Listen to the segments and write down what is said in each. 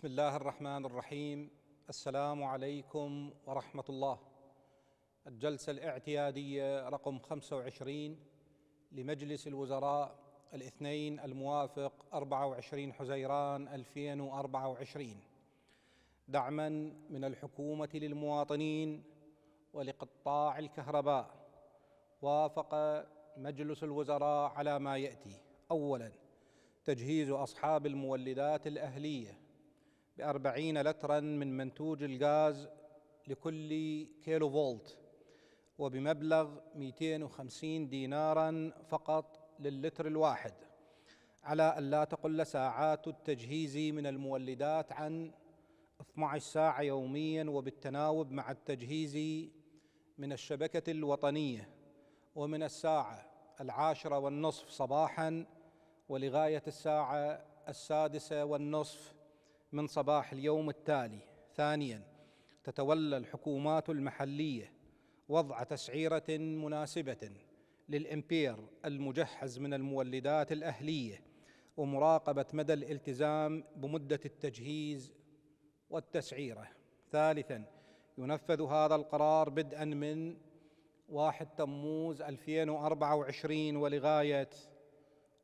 بسم الله الرحمن الرحيم السلام عليكم ورحمة الله الجلسة الاعتيادية رقم 25 لمجلس الوزراء الاثنين الموافق 24 حزيران 2024 دعما من الحكومة للمواطنين ولقطاع الكهرباء وافق مجلس الوزراء على ما يأتي أولا تجهيز أصحاب المولدات الأهلية بأربعين لترا من منتوج الغاز لكل كيلو فولت وبمبلغ 250 دينارا فقط للتر الواحد على ألا تقل ساعات التجهيز من المولدات عن 12 ساعة يوميا وبالتناوب مع التجهيز من الشبكة الوطنية ومن الساعة العاشرة والنصف صباحا ولغاية الساعة السادسة والنصف من صباح اليوم التالي ثانيا تتولى الحكومات المحليه وضع تسعيره مناسبه للامبير المجهز من المولدات الاهليه ومراقبه مدى الالتزام بمده التجهيز والتسعيره ثالثا ينفذ هذا القرار بدءا من 1 تموز 2024 ولغايه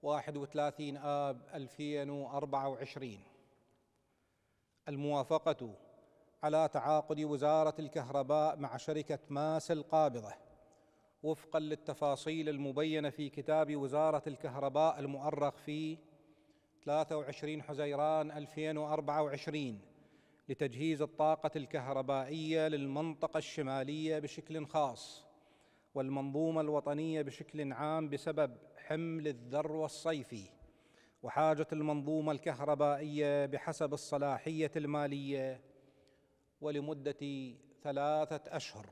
31 اب 2024 الموافقة على تعاقد وزارة الكهرباء مع شركة ماس القابضة وفقا للتفاصيل المبينة في كتاب وزارة الكهرباء المؤرخ في 23 حزيران 2024 لتجهيز الطاقة الكهربائية للمنطقة الشمالية بشكل خاص والمنظومة الوطنية بشكل عام بسبب حمل الذروة الصيفي وحاجه المنظومه الكهربائيه بحسب الصلاحيه الماليه ولمده ثلاثه اشهر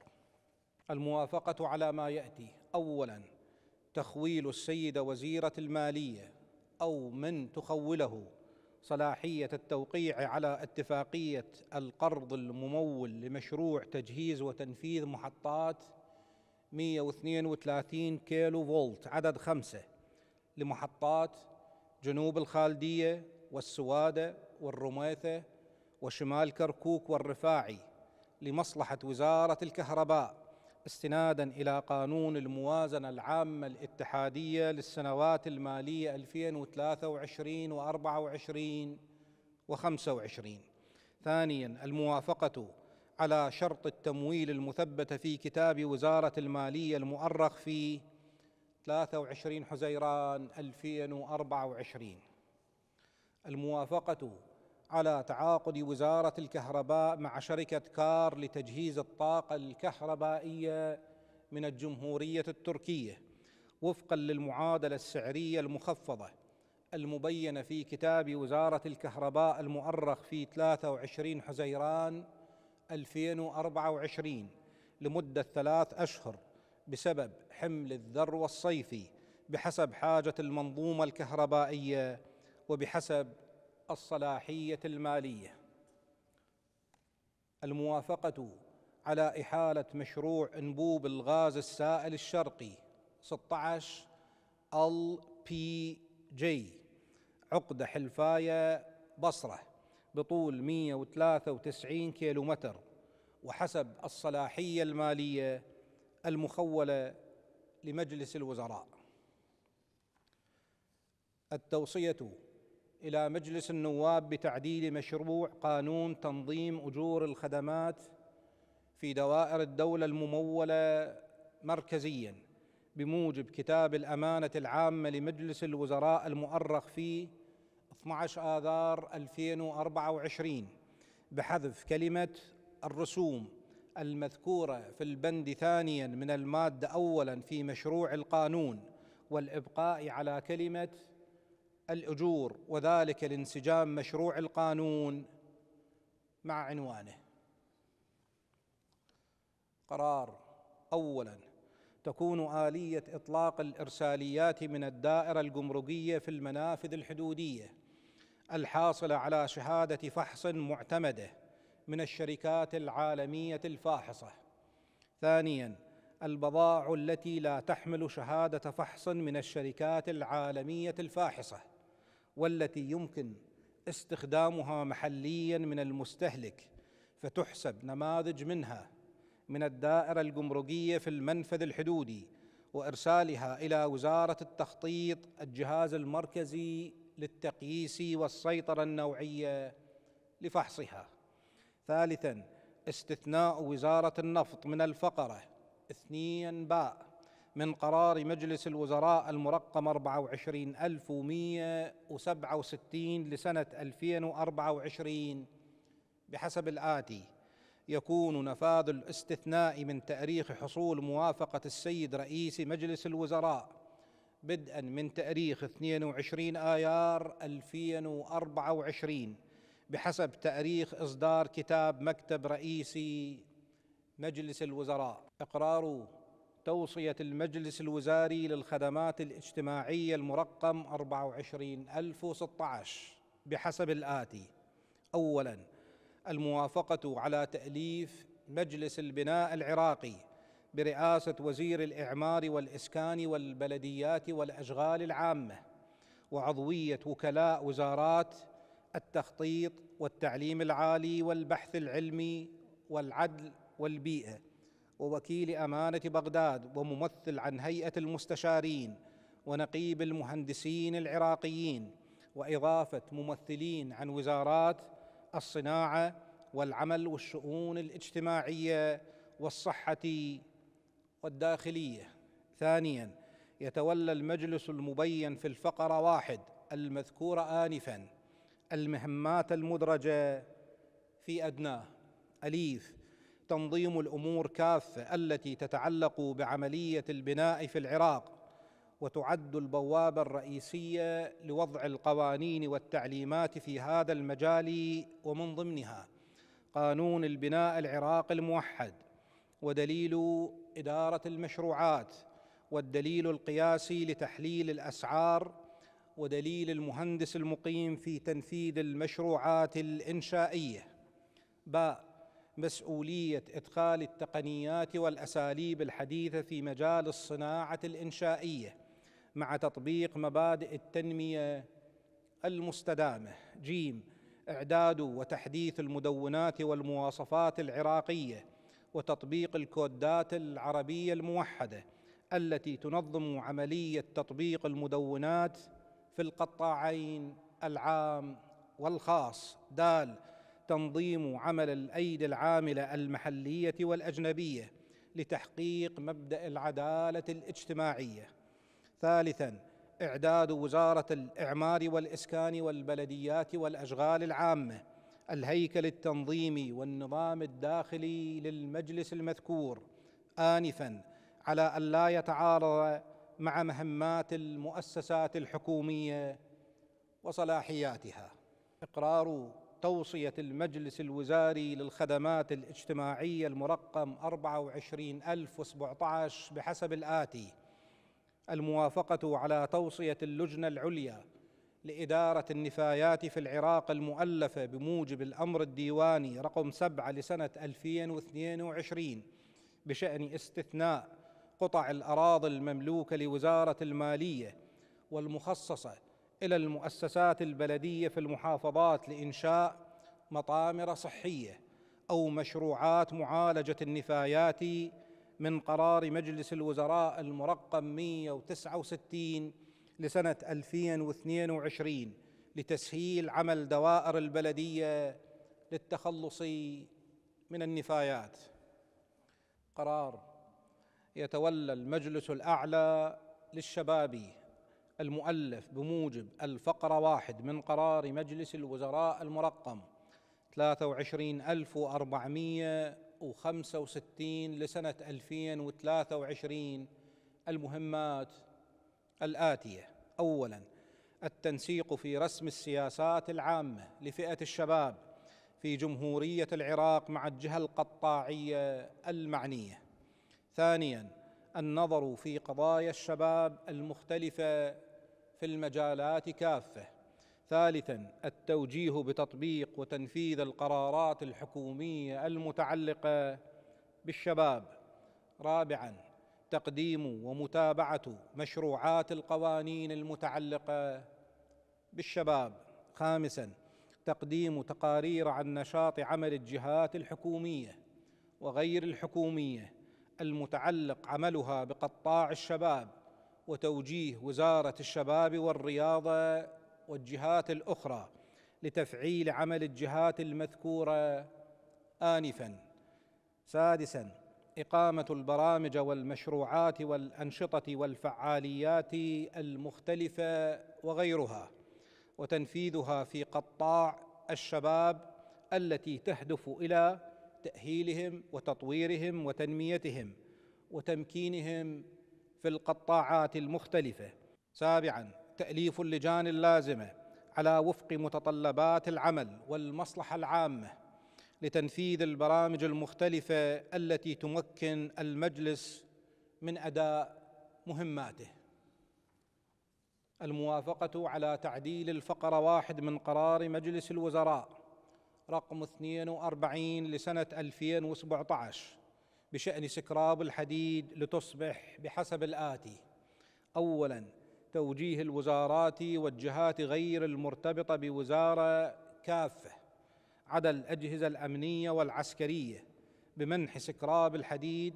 الموافقه على ما ياتي اولا تخويل السيدة وزيره الماليه او من تخوله صلاحيه التوقيع على اتفاقيه القرض الممول لمشروع تجهيز وتنفيذ محطات 132 كيلو فولت عدد خمسه لمحطات جنوب الخالديه والسواده والرميثه وشمال كركوك والرفاعي لمصلحه وزاره الكهرباء استنادا الى قانون الموازنه العامه الاتحاديه للسنوات الماليه 2023 و24 و25 ثانيا الموافقه على شرط التمويل المثبت في كتاب وزاره الماليه المؤرخ في 23 حزيران 2024 الموافقة على تعاقد وزارة الكهرباء مع شركة كار لتجهيز الطاقة الكهربائية من الجمهورية التركية وفقا للمعادلة السعرية المخفضة المبينة في كتاب وزارة الكهرباء المؤرخ في 23 حزيران 2024 لمدة ثلاث أشهر بسبب حمل الذروة الصيفي بحسب حاجة المنظومة الكهربائية وبحسب الصلاحية المالية الموافقة على إحالة مشروع أنبوب الغاز السائل الشرقي 16 ال بي جي عقدة حلفاية بصرة بطول 193 كيلومتر وحسب الصلاحية المالية المخولة لمجلس الوزراء التوصية إلى مجلس النواب بتعديل مشروع قانون تنظيم أجور الخدمات في دوائر الدولة الممولة مركزياً بموجب كتاب الأمانة العامة لمجلس الوزراء المؤرخ في 12 آذار 2024 بحذف كلمة الرسوم المذكورة في البند ثانيا من المادة أولا في مشروع القانون والإبقاء على كلمة الأجور وذلك لانسجام مشروع القانون مع عنوانه قرار أولا تكون آلية إطلاق الإرساليات من الدائرة الجمركية في المنافذ الحدودية الحاصلة على شهادة فحص معتمده من الشركات العالميه الفاحصه ثانيا البضائع التي لا تحمل شهاده فحص من الشركات العالميه الفاحصه والتي يمكن استخدامها محليا من المستهلك فتحسب نماذج منها من الدائره الجمركيه في المنفذ الحدودي وارسالها الى وزاره التخطيط الجهاز المركزي للتقييس والسيطره النوعيه لفحصها ثالثا استثناء وزارة النفط من الفقرة اثنين باء من قرار مجلس الوزراء المرقم 24167 لسنة 2024 بحسب الآتي يكون نفاذ الاستثناء من تاريخ حصول موافقة السيد رئيس مجلس الوزراء بدءا من تاريخ 22 آيار 2024 بحسب تاريخ اصدار كتاب مكتب رئيسي مجلس الوزراء اقرار توصيه المجلس الوزاري للخدمات الاجتماعيه المرقم 24016 بحسب الاتي اولا الموافقه على تاليف مجلس البناء العراقي برئاسه وزير الاعمار والاسكان والبلديات والاشغال العامه وعضويه وكلاء وزارات التخطيط والتعليم العالي والبحث العلمي والعدل والبيئه ووكيل امانه بغداد وممثل عن هيئه المستشارين ونقيب المهندسين العراقيين واضافه ممثلين عن وزارات الصناعه والعمل والشؤون الاجتماعيه والصحه والداخليه ثانيا يتولى المجلس المبين في الفقره واحد المذكوره انفا المهمات المدرجه في ادناه اليف تنظيم الامور كافه التي تتعلق بعمليه البناء في العراق وتعد البوابه الرئيسيه لوضع القوانين والتعليمات في هذا المجال ومن ضمنها قانون البناء العراقي الموحد ودليل اداره المشروعات والدليل القياسي لتحليل الاسعار ودليل المهندس المقيم في تنفيذ المشروعات الانشائيه باء مسؤوليه ادخال التقنيات والاساليب الحديثه في مجال الصناعه الانشائيه مع تطبيق مبادئ التنميه المستدامه جيم اعداد وتحديث المدونات والمواصفات العراقيه وتطبيق الكودات العربيه الموحده التي تنظم عمليه تطبيق المدونات في القطاعين العام والخاص دال تنظيم عمل الايدي العامله المحليه والاجنبيه لتحقيق مبدا العداله الاجتماعيه ثالثا اعداد وزاره الاعمار والاسكان والبلديات والاشغال العامه الهيكل التنظيمي والنظام الداخلي للمجلس المذكور انفا على ان لا يتعارض مع مهمات المؤسسات الحكوميه وصلاحياتها اقرار توصيه المجلس الوزاري للخدمات الاجتماعيه المرقم 24017 بحسب الاتي الموافقه على توصيه اللجنه العليا لإدارة النفايات في العراق المؤلفة بموجب الأمر الديواني رقم 7 لسنة 2022 بشأن استثناء قطع الاراضي المملوكه لوزاره الماليه والمخصصه الى المؤسسات البلديه في المحافظات لانشاء مطامر صحيه او مشروعات معالجه النفايات من قرار مجلس الوزراء المرقم 169 لسنه 2022 لتسهيل عمل دوائر البلديه للتخلص من النفايات قرار يتولى المجلس الأعلى للشباب المؤلف بموجب الفقرة واحد من قرار مجلس الوزراء المرقم 23465 لسنة 2023 المهمات الآتية أولا التنسيق في رسم السياسات العامة لفئة الشباب في جمهورية العراق مع الجهة القطاعية المعنية ثانيا النظر في قضايا الشباب المختلفه في المجالات كافه ثالثا التوجيه بتطبيق وتنفيذ القرارات الحكوميه المتعلقه بالشباب رابعا تقديم ومتابعه مشروعات القوانين المتعلقه بالشباب خامسا تقديم تقارير عن نشاط عمل الجهات الحكوميه وغير الحكوميه المتعلق عملها بقطاع الشباب وتوجيه وزاره الشباب والرياضه والجهات الاخرى لتفعيل عمل الجهات المذكوره انفا سادسا اقامه البرامج والمشروعات والانشطه والفعاليات المختلفه وغيرها وتنفيذها في قطاع الشباب التي تهدف الى تاهيلهم وتطويرهم وتنميتهم وتمكينهم في القطاعات المختلفه سابعا تاليف اللجان اللازمه على وفق متطلبات العمل والمصلحه العامه لتنفيذ البرامج المختلفه التي تمكن المجلس من اداء مهماته الموافقه على تعديل الفقره واحد من قرار مجلس الوزراء رقم 42 لسنة 2017 بشأن سكراب الحديد لتصبح بحسب الآتي أولا توجيه الوزارات والجهات غير المرتبطة بوزارة كافة عدا الأجهزة الأمنية والعسكرية بمنح سكراب الحديد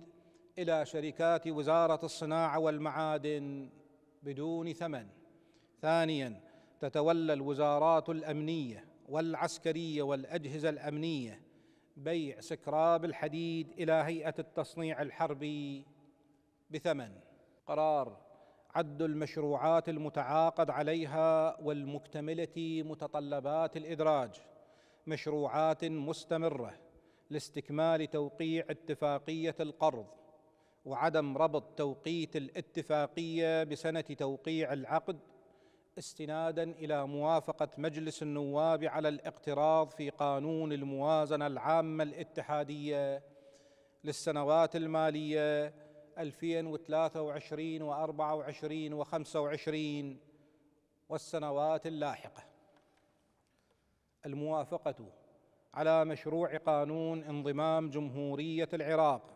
إلى شركات وزارة الصناعة والمعادن بدون ثمن ثانيا تتولى الوزارات الأمنية والعسكريه والاجهزه الامنيه بيع سكراب الحديد الى هيئه التصنيع الحربي بثمن قرار عد المشروعات المتعاقد عليها والمكتمله متطلبات الادراج مشروعات مستمره لاستكمال توقيع اتفاقيه القرض وعدم ربط توقيت الاتفاقيه بسنه توقيع العقد استنادا الى موافقه مجلس النواب على الاقتراض في قانون الموازنه العامه الاتحاديه للسنوات الماليه 2023 و24 و25 والسنوات اللاحقه الموافقه على مشروع قانون انضمام جمهوريه العراق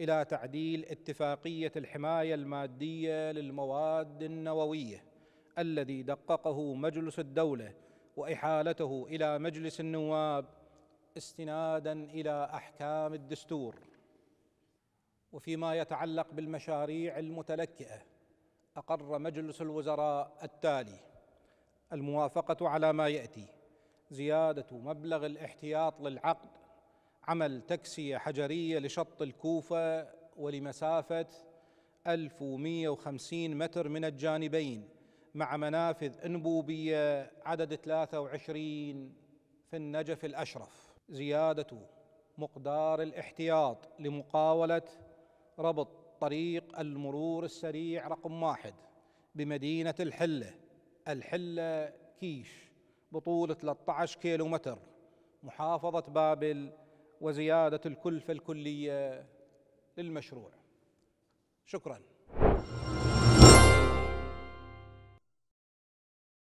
الى تعديل اتفاقيه الحمايه الماديه للمواد النوويه الذي دققه مجلس الدوله واحالته الى مجلس النواب استنادا الى احكام الدستور وفيما يتعلق بالمشاريع المتلكئه اقر مجلس الوزراء التالي الموافقه على ما ياتي زياده مبلغ الاحتياط للعقد عمل تكسيه حجريه لشط الكوفه ولمسافه 1150 متر من الجانبين مع منافذ انبوبيه عدد 23 في النجف الاشرف زياده مقدار الاحتياط لمقاوله ربط طريق المرور السريع رقم واحد بمدينه الحله الحله كيش بطول 13 كيلو متر محافظه بابل وزياده الكلفه الكليه للمشروع شكرا